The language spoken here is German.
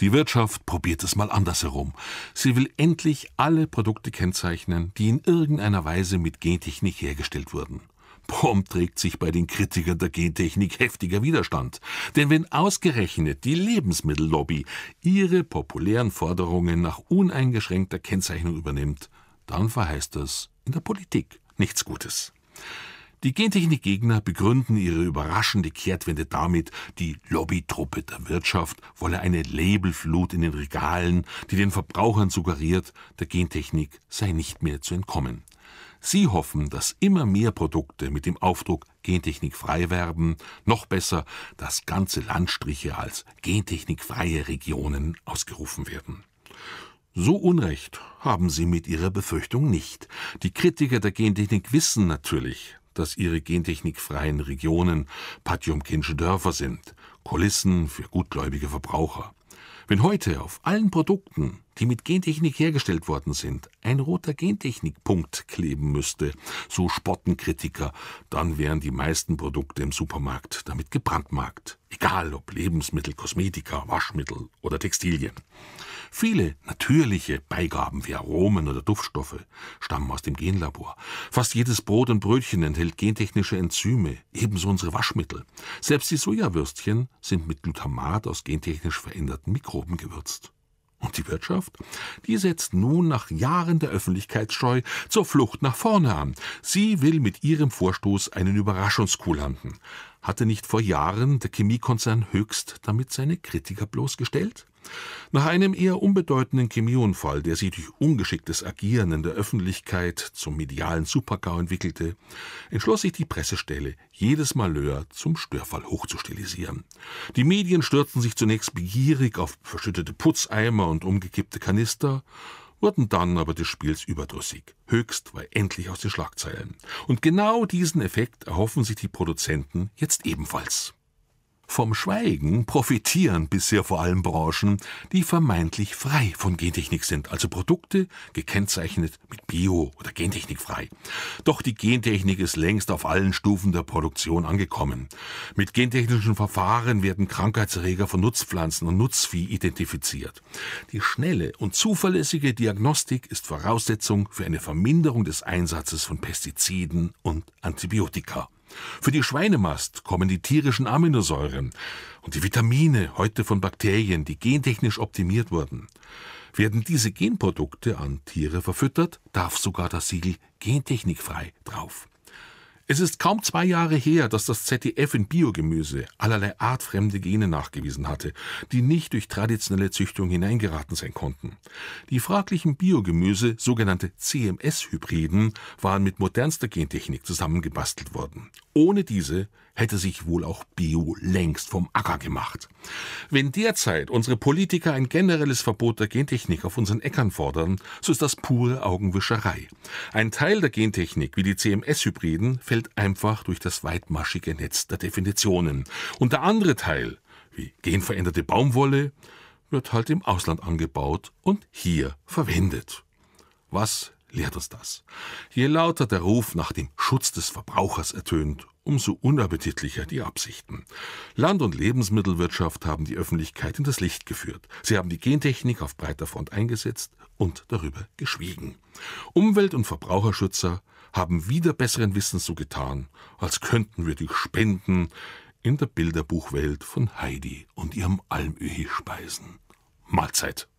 Die Wirtschaft probiert es mal andersherum. Sie will endlich alle Produkte kennzeichnen, die in irgendeiner Weise mit Gentechnik hergestellt wurden. Prompt trägt sich bei den Kritikern der Gentechnik heftiger Widerstand. Denn wenn ausgerechnet die Lebensmittellobby ihre populären Forderungen nach uneingeschränkter Kennzeichnung übernimmt, dann verheißt das in der Politik nichts Gutes. Die Gentechnikgegner begründen ihre überraschende Kehrtwende damit, die Lobbytruppe der Wirtschaft wolle eine Labelflut in den Regalen, die den Verbrauchern suggeriert, der Gentechnik sei nicht mehr zu entkommen. Sie hoffen, dass immer mehr Produkte mit dem Aufdruck gentechnikfrei werden, noch besser, dass ganze Landstriche als gentechnikfreie Regionen ausgerufen werden. So Unrecht haben sie mit ihrer Befürchtung nicht. Die Kritiker der Gentechnik wissen natürlich, dass ihre gentechnikfreien Regionen Patjomkinsche Dörfer sind, Kulissen für gutgläubige Verbraucher. Wenn heute auf allen Produkten, die mit Gentechnik hergestellt worden sind, ein roter Gentechnikpunkt kleben müsste, so spotten Kritiker, dann wären die meisten Produkte im Supermarkt damit gebrandmarkt. Egal ob Lebensmittel, Kosmetika, Waschmittel oder Textilien. Viele natürliche Beigaben wie Aromen oder Duftstoffe stammen aus dem Genlabor. Fast jedes Brot und Brötchen enthält gentechnische Enzyme, ebenso unsere Waschmittel. Selbst die Sojawürstchen sind mit Glutamat aus gentechnisch veränderten Mikroben gewürzt. Und die Wirtschaft? Die setzt nun nach Jahren der Öffentlichkeitsscheu zur Flucht nach vorne an. Sie will mit ihrem Vorstoß einen Überraschungskuh landen. Hatte nicht vor Jahren der Chemiekonzern höchst damit seine Kritiker bloßgestellt? Nach einem eher unbedeutenden Chemieunfall, der sich durch ungeschicktes Agieren in der Öffentlichkeit zum medialen Supergau entwickelte, entschloss sich die Pressestelle, jedes Malheur zum Störfall hochzustilisieren. Die Medien stürzten sich zunächst begierig auf verschüttete Putzeimer und umgekippte Kanister, wurden dann aber des Spiels überdrüssig. Höchst war endlich aus den Schlagzeilen. Und genau diesen Effekt erhoffen sich die Produzenten jetzt ebenfalls. Vom Schweigen profitieren bisher vor allem Branchen, die vermeintlich frei von Gentechnik sind, also Produkte gekennzeichnet mit Bio oder Gentechnik frei. Doch die Gentechnik ist längst auf allen Stufen der Produktion angekommen. Mit gentechnischen Verfahren werden Krankheitserreger von Nutzpflanzen und Nutzvieh identifiziert. Die schnelle und zuverlässige Diagnostik ist Voraussetzung für eine Verminderung des Einsatzes von Pestiziden und Antibiotika. Für die Schweinemast kommen die tierischen Aminosäuren und die Vitamine, heute von Bakterien, die gentechnisch optimiert wurden. Werden diese Genprodukte an Tiere verfüttert, darf sogar das Siegel gentechnikfrei drauf. Es ist kaum zwei Jahre her, dass das ZDF in Biogemüse allerlei artfremde Gene nachgewiesen hatte, die nicht durch traditionelle Züchtung hineingeraten sein konnten. Die fraglichen Biogemüse, sogenannte CMS-Hybriden, waren mit modernster Gentechnik zusammengebastelt worden. Ohne diese hätte sich wohl auch Bio längst vom Acker gemacht. Wenn derzeit unsere Politiker ein generelles Verbot der Gentechnik auf unseren Äckern fordern, so ist das pure Augenwischerei. Ein Teil der Gentechnik, wie die CMS-Hybriden, fällt fällt einfach durch das weitmaschige Netz der Definitionen. Und der andere Teil, wie genveränderte Baumwolle, wird halt im Ausland angebaut und hier verwendet. Was lehrt uns das? Je lauter der Ruf nach dem Schutz des Verbrauchers ertönt, umso unappetitlicher die Absichten. Land- und Lebensmittelwirtschaft haben die Öffentlichkeit in das Licht geführt. Sie haben die Gentechnik auf breiter Front eingesetzt und darüber geschwiegen. Umwelt- und Verbraucherschützer haben wieder besseren Wissens so getan, als könnten wir die spenden in der Bilderbuchwelt von Heidi und ihrem Almöhi speisen. Mahlzeit!